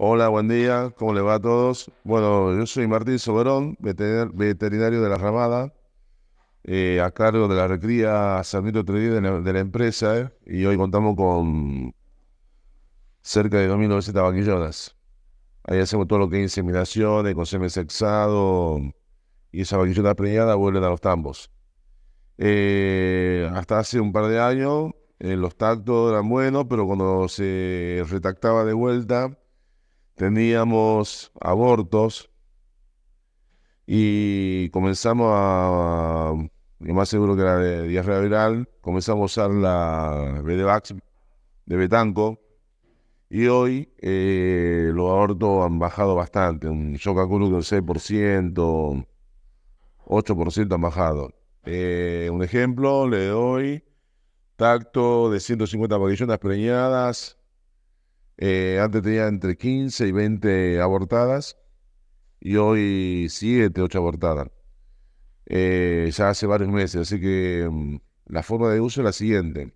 Hola, buen día, ¿cómo le va a todos? Bueno, yo soy Martín Soberón, veterinario de la Ramada, eh, a cargo de la recría Sanito 3 de, de, la empresa, eh, y hoy contamos con cerca de 2.900 vaquillonas. Ahí hacemos todo lo que es inseminaciones, con semen sexado, y esa vaquillona preñada vuelven a los tambos. Eh, hasta hace un par de años los tactos eran buenos, pero cuando se retactaba de vuelta, teníamos abortos y comenzamos a, más seguro que era de diarrea viral, comenzamos a usar la BDVAX de Betanco y hoy eh, los abortos han bajado bastante, Un calculo que del 6%, 8% han bajado. Eh, un ejemplo le doy, tacto de 150 paquillonas preñadas, eh, antes tenía entre 15 y 20 abortadas y hoy 7, 8 abortadas. Eh, ya hace varios meses, así que mm, la forma de uso es la siguiente.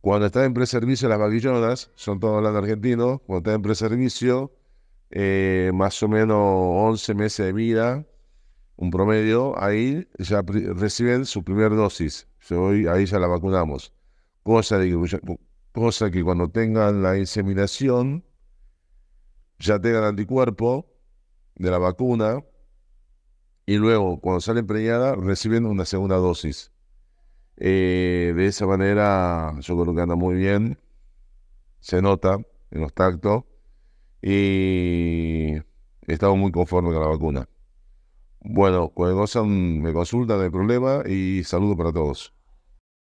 Cuando está en preservicio las vaquillonas, son todos hablando argentinos cuando está en preservicio, eh, más o menos 11 meses de vida, un promedio, ahí ya reciben su primera dosis. ahí ya la vacunamos. Cosa de que cosa que cuando tengan la inseminación ya tengan anticuerpo de la vacuna y luego cuando salen preñadas, reciben una segunda dosis. Eh, de esa manera yo creo que anda muy bien, se nota en los tactos y estamos muy conformes con la vacuna. Bueno, cuando mm, me consultan, no problema y saludo para todos.